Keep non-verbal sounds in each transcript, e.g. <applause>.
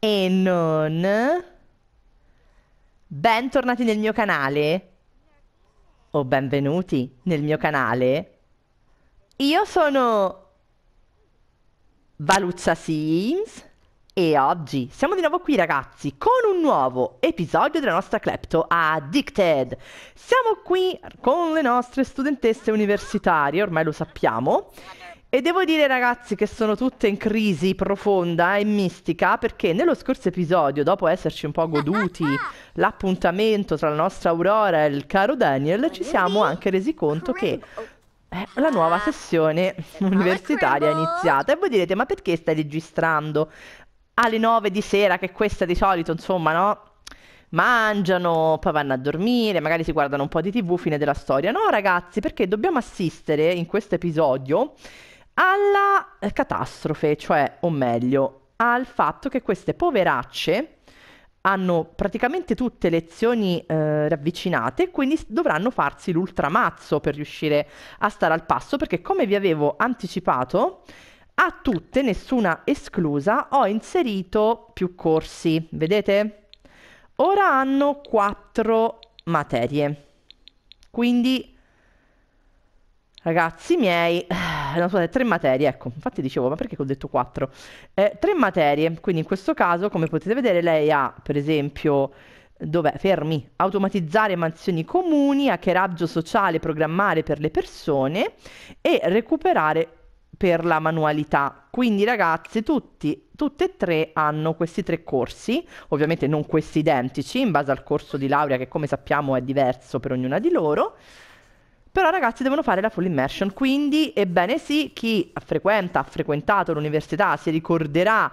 e non... Bentornati nel mio canale o benvenuti nel mio canale. Io sono Valuzza Sims e oggi siamo di nuovo qui ragazzi con un nuovo episodio della nostra Klepto Addicted. Siamo qui con le nostre studentesse universitarie, ormai lo sappiamo. E devo dire ragazzi che sono tutte in crisi profonda e mistica perché nello scorso episodio, dopo esserci un po' goduti <laughs> l'appuntamento tra la nostra Aurora e il caro Daniel, ci siamo anche resi conto che eh, la nuova ah. sessione ah, universitaria è iniziata. E voi direte, ma perché stai registrando alle 9 di sera, che questa di solito, insomma, no? mangiano, poi vanno a dormire, magari si guardano un po' di tv, fine della storia. No, ragazzi, perché dobbiamo assistere in questo episodio alla eh, catastrofe, cioè, o meglio, al fatto che queste poveracce hanno praticamente tutte lezioni eh, ravvicinate, quindi dovranno farsi l'ultramazzo per riuscire a stare al passo, perché come vi avevo anticipato, a tutte, nessuna esclusa, ho inserito più corsi, vedete? Ora hanno quattro materie. Quindi, ragazzi miei, Ah, non so, tre materie, ecco, infatti dicevo, ma perché ho detto quattro? Eh, tre materie, quindi in questo caso, come potete vedere, lei ha, per esempio, dov'è? Fermi, automatizzare mansioni comuni, hackeraggio sociale, programmare per le persone e recuperare per la manualità. Quindi ragazzi, tutti, tutte e tre hanno questi tre corsi, ovviamente non questi identici, in base al corso di laurea che come sappiamo è diverso per ognuna di loro. Però ragazzi devono fare la full immersion, quindi ebbene sì, chi frequenta, ha frequentato l'università si ricorderà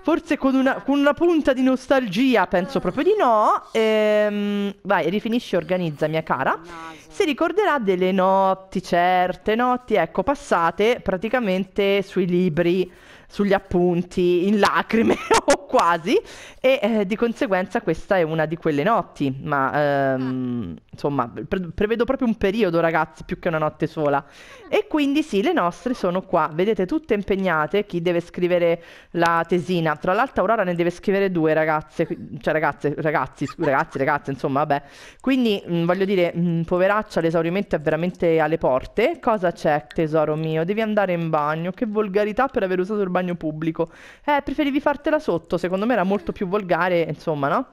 forse con una, con una, punta di nostalgia, penso proprio di no. Ehm, vai, rifinisci, organizza, mia cara. Si ricorderà delle notti, certe notti, ecco, passate praticamente sui libri, sugli appunti, in lacrime <laughs> o quasi, e eh, di conseguenza questa è una di quelle notti, ma ehm, insomma pre- prevedo proprio un periodo ragazzi, più che una notte sola. E quindi sì, le nostre sono qua, vedete tutte impegnate, chi deve scrivere la tesina, tra l'altro Aurora ne deve scrivere due ragazze, cioè ragazze, ragazzi, ragazzi, ragazze, insomma vabbè. Quindi mh, mm, voglio dire, mh, mm, poveraccia, l'esaurimento è veramente alle porte, cosa c'è tesoro mio? Devi andare in bagno, che volgarità per aver usato il bagno pubblico. Eh, preferivi fartela sotto, secondo me era molto più volgare, insomma, no?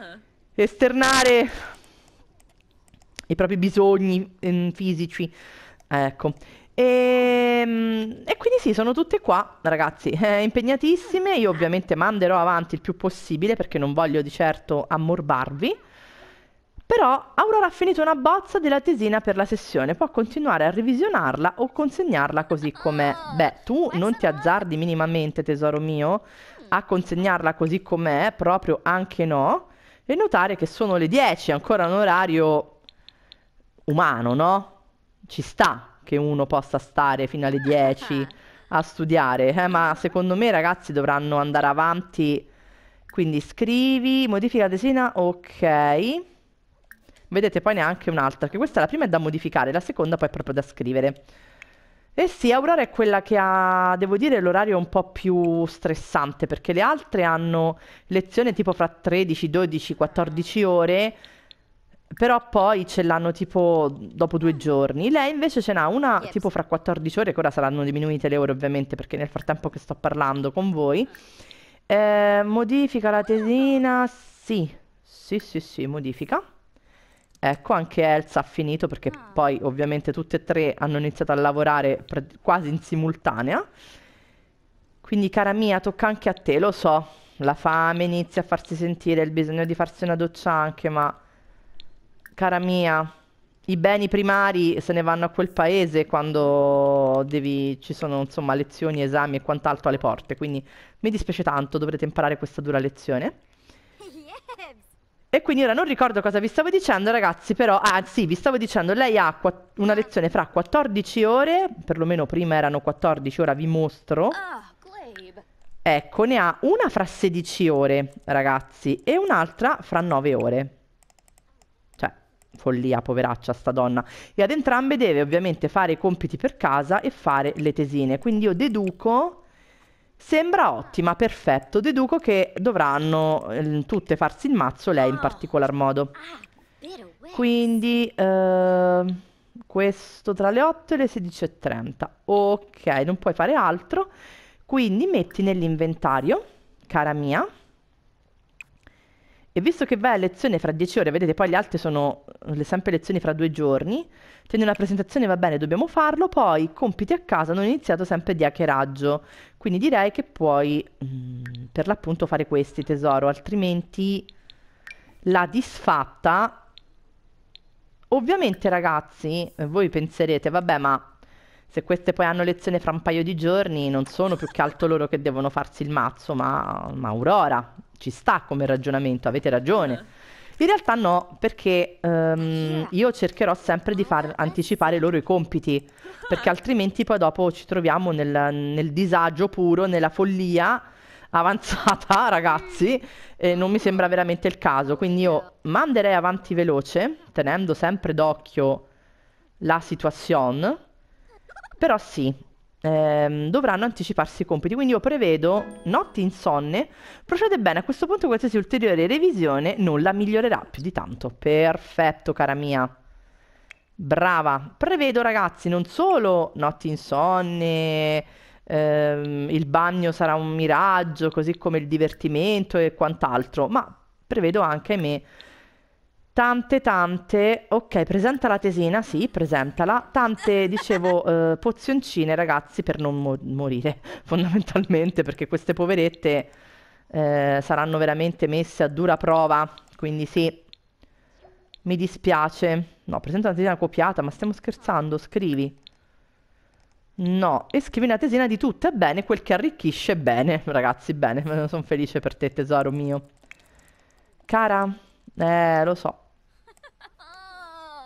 Ah. Esternare i propri bisogni eh, fisici. Ecco. E, ehm, e, quindi sì, sono tutte qua, ragazzi, eh, impegnatissime. Io ovviamente manderò avanti il più possibile perché non voglio di certo ammorbarvi. Però Aurora ha finito una bozza della tesina per la sessione, può continuare a revisionarla o consegnarla così com'è. Ah, Beh, tu non ti azzardi minimamente, tesoro mio, a consegnarla così com'è, proprio anche no, e notare che sono le 10, ancora un orario umano, no? Ci sta che uno possa stare fino alle 10 a studiare, eh? ma secondo me ragazzi dovranno andare avanti, quindi scrivi, modifica tesina, ok. Vedete poi neanche un'altra, che questa la prima è da modificare, la seconda poi è proprio da scrivere. Eh sì, Aurora è quella che ha, devo dire, l'orario un po' più stressante, perché le altre hanno lezione tipo fra 13, 12, 14 ore, però poi ce l'hanno tipo dopo due giorni. Lei invece ce n'ha una Yes. tipo fra 14 ore, che ora saranno diminuite le ore ovviamente, perché nel frattempo che sto parlando con voi. Eh, modifica la tesina, sì, sì, sì, sì, modifica. Ecco, anche Elsa ha finito perché ah. poi ovviamente tutte e tre hanno iniziato a lavorare quasi in simultanea. Quindi cara mia, tocca anche a te, lo so, la fame inizia a farsi sentire, il bisogno di farsi una doccia anche, ma cara mia, i beni primari se ne vanno a quel paese quando devi... ci sono insomma lezioni, esami e quant'altro alle porte, quindi mi dispiace tanto, dovrete imparare questa dura lezione. E quindi ora non ricordo cosa vi stavo dicendo, ragazzi, però, ah sì, vi stavo dicendo, lei ha una lezione fra 14 ore, perlomeno prima erano 14, ora vi mostro. Ah, ecco, ne ha una fra 16 ore, ragazzi, e un'altra fra 9 ore. Cioè, follia, poveraccia sta donna. E ad entrambe deve ovviamente fare i compiti per casa e fare le tesine. Quindi io deduco Sembra ottima, perfetto. Deduco che dovranno eh, tutte farsi il mazzo, lei in oh. particolar modo. Ah, Quindi eh, questo tra le 8 e le 16.30. Ok, non puoi fare altro. Quindi metti nell'inventario, cara mia. E visto che vai a lezione fra 10 ore, vedete poi le altre sono eh, sempre lezioni fra due giorni, tieni una presentazione, va bene, dobbiamo farlo, poi compiti a casa, hanno iniziato sempre di hackeraggio. Quindi direi che puoi mh, mm, per l'appunto fare questi tesoro, altrimenti la disfatta... Ovviamente ragazzi, eh, voi penserete, vabbè ma se queste poi hanno lezione fra un paio di giorni non sono più che altro loro che devono farsi il mazzo, ma, ma Aurora, ci sta come ragionamento, avete ragione. Eh. In realtà no, perché ehm, io cercherò sempre di far anticipare loro i compiti, perché altrimenti poi dopo ci troviamo nel, nel disagio puro, nella follia avanzata, <laughs> ragazzi, e non mi sembra veramente il caso. Quindi io manderei avanti veloce, tenendo sempre d'occhio la situazione, però sì, ehm, dovranno anticiparsi i compiti. Quindi io prevedo notti insonne, procede bene, a questo punto qualsiasi ulteriore revisione nulla migliorerà più di tanto. Perfetto, cara mia. Brava. Prevedo, ragazzi, non solo notti insonne, ehm, il bagno sarà un miraggio, così come il divertimento e quant'altro, ma prevedo anche, me tante tante ok presenta la tesina sì presentala tante <laughs> dicevo eh, pozioncine ragazzi per non mo- morire <laughs> fondamentalmente perché queste poverette eh, saranno veramente messe a dura prova quindi sì mi dispiace no presenta una tesina copiata ma stiamo scherzando scrivi No, e scrivi una tesina di tutto, è bene, quel che arricchisce, bene, <laughs> ragazzi, bene, sono felice per te tesoro mio. Cara, eh, lo so.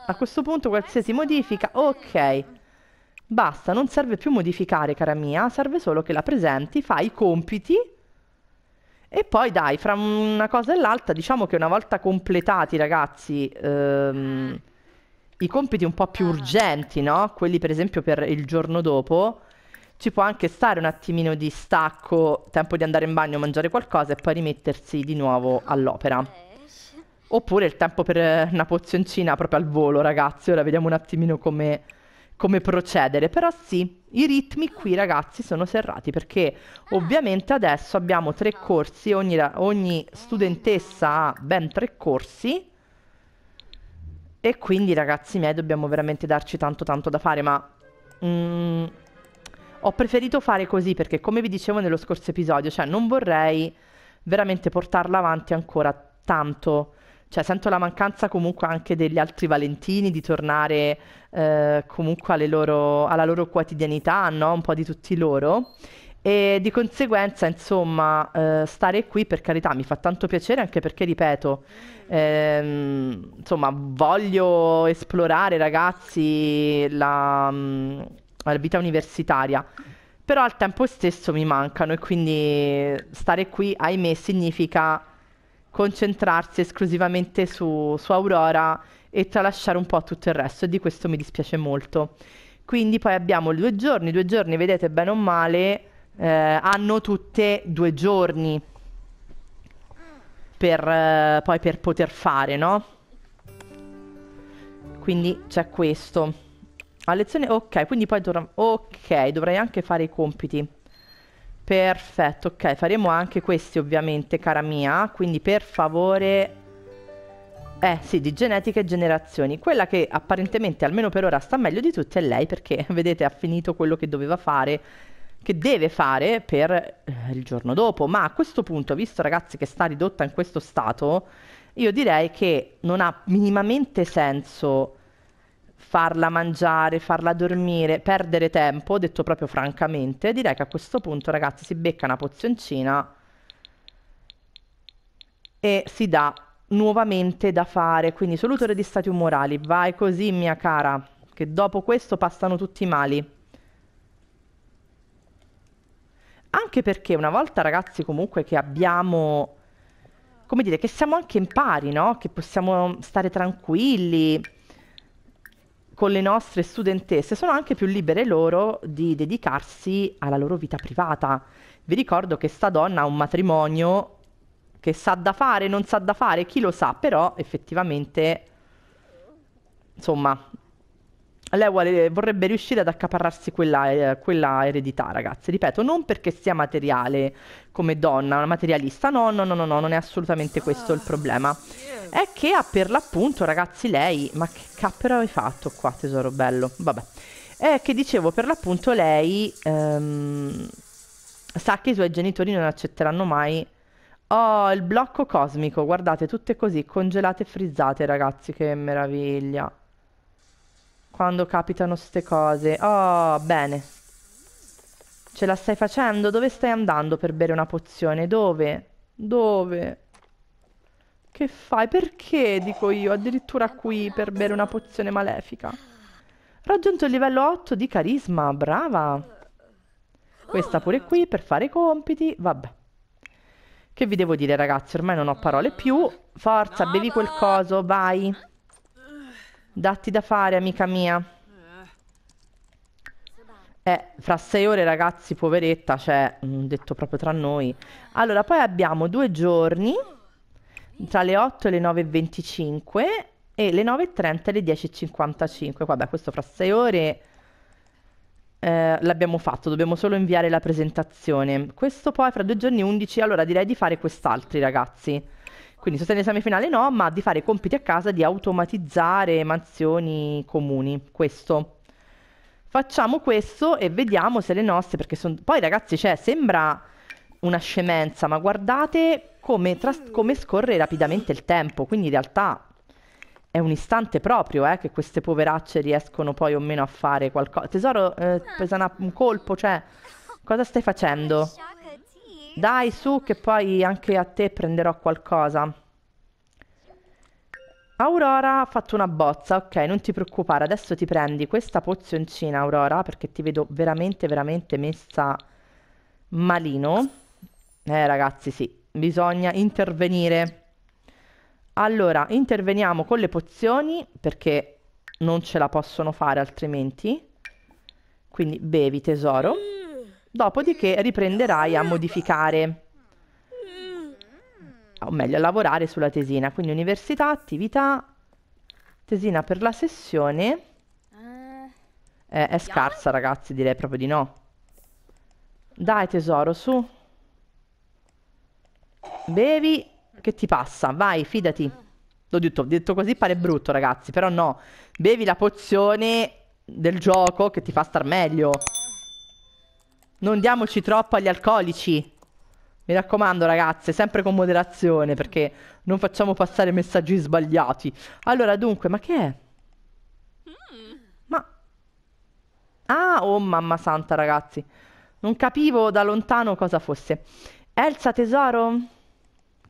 A questo punto qualsiasi modifica... Ok. Basta, non serve più modificare, cara mia. Serve solo che la presenti, fai i compiti... E poi dai, fra una cosa e l'altra, diciamo che una volta completati, ragazzi, ehm, i compiti un po' più ah. urgenti, no? Quelli per esempio per il giorno dopo, ci può anche stare un attimino di stacco, tempo di andare in bagno, mangiare qualcosa e poi rimettersi di nuovo all'opera. Oppure il tempo per eh, una pozioncina proprio al volo, ragazzi. Ora vediamo un attimino come, come procedere. Però sì, i ritmi qui, ragazzi, sono serrati perché ovviamente adesso abbiamo tre corsi, ogni, ogni studentessa ha ben tre corsi. E quindi, ragazzi miei, dobbiamo veramente darci tanto tanto da fare, ma... Mm, ho preferito fare così perché, come vi dicevo nello scorso episodio, cioè non vorrei veramente portarla avanti ancora tanto cioè sento la mancanza comunque anche degli altri Valentini, di tornare eh, comunque loro, alla loro quotidianità, no? un po' di tutti loro. E di conseguenza, insomma, eh, stare qui per carità mi fa tanto piacere anche perché, ripeto, ehm, insomma, voglio esplorare ragazzi la, mm, la vita universitaria però al tempo stesso mi mancano e quindi stare qui, ahimè, significa concentrarsi esclusivamente su, su Aurora e tralasciare un po' tutto il resto e di questo mi dispiace molto. Quindi poi abbiamo due giorni, due giorni vedete bene o male, eh, hanno tutte due giorni per, eh, poi per poter fare, no? Quindi c'è questo. A lezione, ok, quindi poi dovrò, ok, dovrei anche fare i compiti. Perfetto, ok, faremo anche questi ovviamente, cara mia, quindi per favore... Eh sì, di genetica e generazioni. Quella che apparentemente, almeno per ora, sta meglio di tutte è lei perché, <laughs> vedete, ha finito quello che doveva fare, che deve fare per eh, il giorno dopo. Ma a questo punto, visto ragazzi che sta ridotta in questo stato, io direi che non ha minimamente senso farla mangiare, farla dormire, perdere tempo, detto proprio francamente, direi che a questo punto ragazzi si becca una pozioncina e si dà nuovamente da fare, quindi solutore di stati umorali, vai così mia cara, che dopo questo passano tutti i mali. Anche perché una volta ragazzi comunque che abbiamo, come dire, che siamo anche in pari, no? Che possiamo stare tranquilli, con le nostre studentesse, sono anche più libere loro di dedicarsi alla loro vita privata. Vi ricordo che sta donna ha un matrimonio che sa da fare, non sa da fare, chi lo sa, però effettivamente, insomma, lei vuole, vorrebbe riuscire ad accaparrarsi quella, eh, quella, eredità, ragazzi. Ripeto, non perché sia materiale come donna, una materialista, no, no, no, no, no, non è assolutamente questo il problema. È che ha per l'appunto, ragazzi, lei, ma che cappero hai fatto qua, tesoro bello? Vabbè. È che dicevo, per l'appunto lei ehm, sa che i suoi genitori non accetteranno mai... Oh, il blocco cosmico, guardate, tutte così, congelate e frizzate, ragazzi, che meraviglia quando capitano queste cose. Oh, bene. Ce la stai facendo? Dove stai andando per bere una pozione? Dove? Dove? Che fai? Perché, dico io, addirittura qui per bere una pozione malefica? Raggiunto il livello 8 di carisma, brava! Questa pure qui per fare i compiti, vabbè. Che vi devo dire ragazzi, ormai non ho parole più. Forza, bevi quel coso, vai! Datti da fare, amica mia. Eh, fra sei ore, ragazzi, poveretta, cioè, detto proprio tra noi. Allora, poi abbiamo due giorni, tra le 8 e le 9.25 e le 9.30 e le 10.55. guarda questo fra sei ore eh, l'abbiamo fatto, dobbiamo solo inviare la presentazione. Questo poi fra due giorni 11, allora direi di fare quest'altri, ragazzi. Quindi sostenere l'esame finale no, ma di fare compiti a casa, di automatizzare mansioni comuni. Questo. Facciamo questo e vediamo se le nostre, perché sono... Poi ragazzi, cioè, sembra una scemenza, ma guardate come, come scorre rapidamente il tempo. Quindi in realtà è un istante proprio, eh, che queste poveracce riescono poi o meno a fare qualcosa. Tesoro, eh, ah. pesa un colpo, cioè... Cosa stai facendo? Dai, su, che poi anche a te prenderò qualcosa. Aurora ha fatto una bozza, ok, non ti preoccupare, adesso ti prendi questa pozioncina, Aurora, perché ti vedo veramente, veramente messa malino. Eh, ragazzi, sì, bisogna intervenire. Allora, interveniamo con le pozioni, perché non ce la possono fare altrimenti. Quindi bevi, tesoro. Dopodiché riprenderai a modificare, o meglio a lavorare sulla tesina. Quindi università, attività, tesina per la sessione. Eh, è scarsa ragazzi, direi proprio di no. Dai tesoro, su. Bevi, che ti passa, vai, fidati. L'ho detto, detto così pare brutto ragazzi, però no. Bevi la pozione del gioco che ti fa star meglio. Non diamoci troppo agli alcolici. Mi raccomando ragazze, sempre con moderazione perché non facciamo passare messaggi sbagliati. Allora dunque, ma che è? Ma... Ah, oh mamma santa ragazzi. Non capivo da lontano cosa fosse. Elsa tesoro,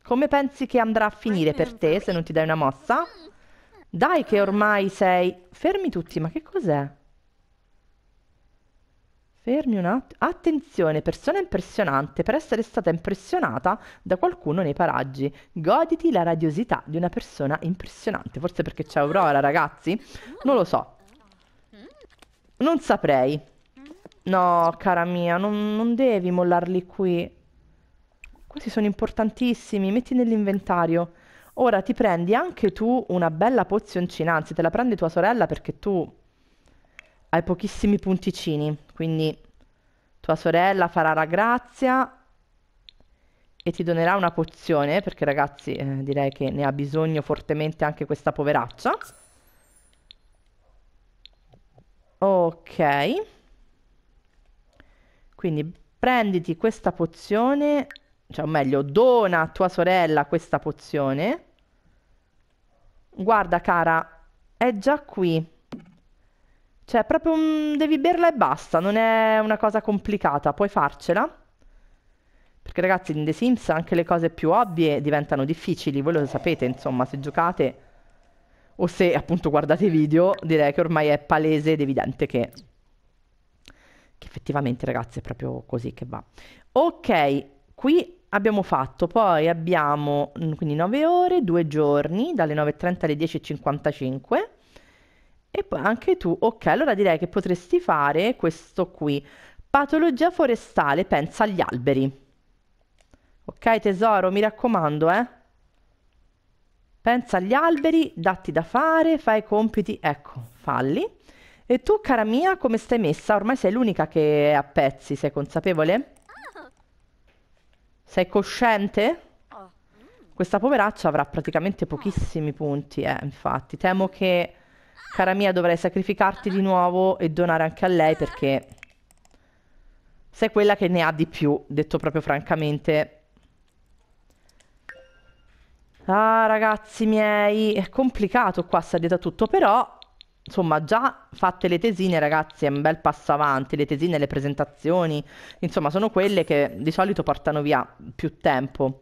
come pensi che andrà a finire per te se non ti dai una mossa? Dai che ormai sei... Fermi tutti, ma che cos'è? Fermi un attimo. Attenzione, persona impressionante per essere stata impressionata da qualcuno nei paraggi. Goditi la radiosità di una persona impressionante. Forse perché c'è Aurora, ragazzi? Non lo so. Non saprei. No, cara mia, non, non devi mollarli qui. Questi sono importantissimi, metti nell'inventario. Ora ti prendi anche tu una bella pozioncina, anzi te la prendi tua sorella perché tu hai pochissimi punticini, quindi tua sorella farà la grazia e ti donerà una pozione, perché ragazzi eh, direi che ne ha bisogno fortemente anche questa poveraccia. Ok. Quindi prenditi questa pozione, cioè o meglio, dona a tua sorella questa pozione. Guarda cara, è già qui. Cioè, proprio mm, devi berla e basta, non è una cosa complicata, puoi farcela. Perché ragazzi, in The Sims anche le cose più ovvie diventano difficili, voi lo sapete, insomma, se giocate o se appunto guardate video, direi che ormai è palese ed evidente che, che effettivamente ragazzi è proprio così che va. Ok, qui abbiamo fatto, poi abbiamo quindi 9 ore, 2 giorni, dalle 9.30 alle 10.55 e poi anche tu, ok, allora direi che potresti fare questo qui. Patologia forestale, pensa agli alberi. Ok, tesoro, mi raccomando, eh. Pensa agli alberi, datti da fare, fai i compiti, ecco, falli. E tu, cara mia, come stai messa? Ormai sei l'unica che è a pezzi, sei consapevole? Sei cosciente? Questa poveraccia avrà praticamente pochissimi punti, eh, infatti. Temo che Cara mia, dovrei sacrificarti di nuovo e donare anche a lei perché sei quella che ne ha di più, detto proprio francamente. Ah, ragazzi miei, è complicato qua stare dietro tutto, però insomma già fatte le tesine ragazzi è un bel passo avanti, le tesine, le presentazioni, insomma sono quelle che di solito portano via più tempo.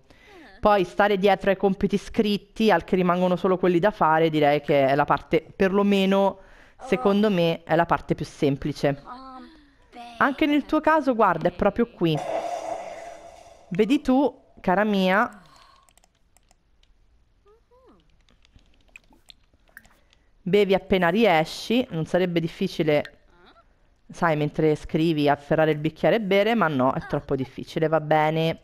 Poi stare dietro ai compiti scritti, al che rimangono solo quelli da fare, direi che è la parte, perlomeno oh. secondo me, è la parte più semplice. Ah, Anche nel tuo caso, guarda, è proprio qui. Vedi tu, cara mia, bevi appena riesci, non sarebbe difficile, sai, mentre scrivi afferrare il bicchiere e bere, ma no, è troppo difficile, va bene.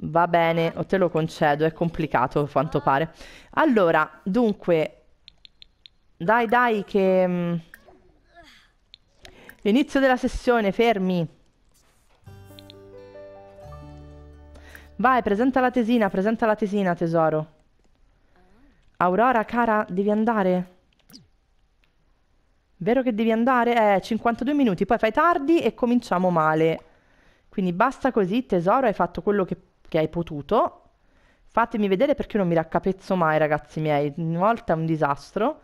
Va bene, o te lo concedo, è complicato a quanto pare. Allora, dunque, dai, dai, che... Mm, Inizio della sessione, fermi. Vai, presenta la tesina, presenta la tesina, tesoro. Aurora, cara, devi andare. Vero che devi andare? Eh, 52 minuti, poi fai tardi e cominciamo male. Quindi basta così, tesoro, hai fatto quello che che hai potuto. Fatemi vedere perché non mi raccapezzo mai, ragazzi miei. Una volta è un disastro.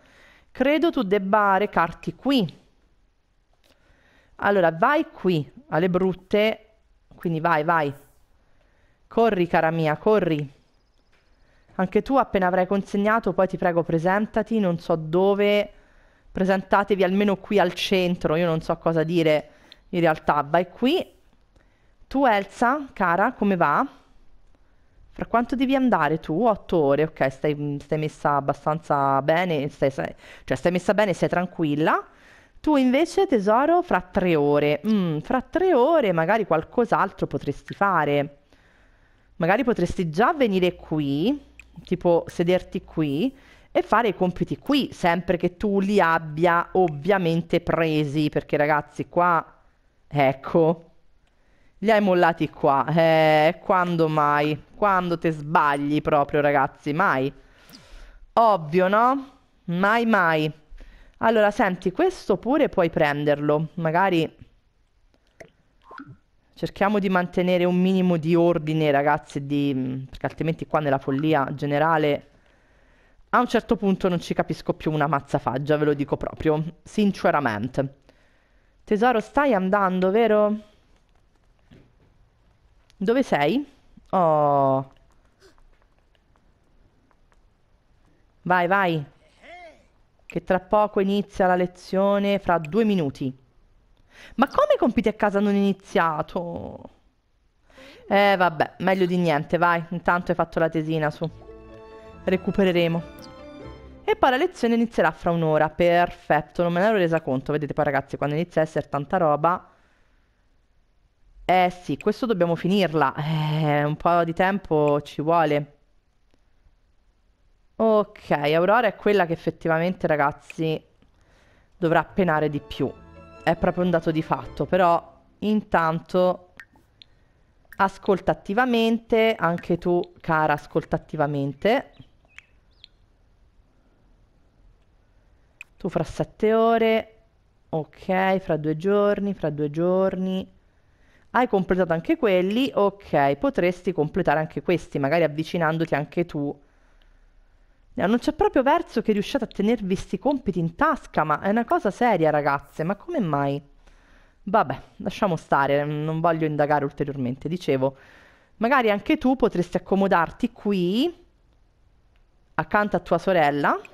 Credo tu debba recarti qui. Allora, vai qui, alle brutte. Quindi vai, vai. Corri, cara mia, corri. Anche tu, appena avrai consegnato, poi ti prego presentati, non so dove. Presentatevi almeno qui al centro, io non so cosa dire in realtà. Vai qui. Tu, Elsa, cara, come va? fra quanto devi andare tu? 8 ore, ok, stai, stai messa abbastanza bene, stai, stai, cioè stai messa bene, sei tranquilla. Tu invece, tesoro, fra 3 ore. Mm, fra 3 ore magari qualcos'altro potresti fare. Magari potresti già venire qui, tipo sederti qui e fare i compiti qui, sempre che tu li abbia ovviamente presi, perché ragazzi qua, ecco, li hai mollati qua. Eh, quando mai? Quando te sbagli proprio, ragazzi? Mai. Ovvio, no? Mai, mai. Allora, senti, questo pure puoi prenderlo. Magari... Cerchiamo di mantenere un minimo di ordine, ragazzi, di... Mm, perché altrimenti qua nella follia generale... A un certo punto non ci capisco più una mazza faggia, ve lo dico proprio, sinceramente. Tesoro, stai andando, vero? Dove sei? Oh. Vai, vai. Che tra poco inizia la lezione, fra due minuti. Ma come i compiti a casa non iniziato? Eh, vabbè, meglio di niente, vai. Intanto hai fatto la tesina, su. Recupereremo. E poi la lezione inizierà fra un'ora. Perfetto, non me ne ero resa conto. Vedete poi, ragazzi, quando inizia a essere tanta roba eh sì, questo dobbiamo finirla. Eh, un po' di tempo ci vuole. Ok, Aurora è quella che effettivamente, ragazzi, dovrà penare di più. È proprio un dato di fatto, però intanto ascolta attivamente, anche tu, cara, ascolta attivamente. Tu fra sette ore, ok, fra due giorni, fra due giorni... Hai completato anche quelli, ok, potresti completare anche questi, magari avvicinandoti anche tu. No, non c'è proprio verso che riusciate a tenervi questi compiti in tasca, ma è una cosa seria, ragazze, ma come mai? Vabbè, lasciamo stare, non voglio indagare ulteriormente. Dicevo, magari anche tu potresti accomodarti qui, accanto a tua sorella,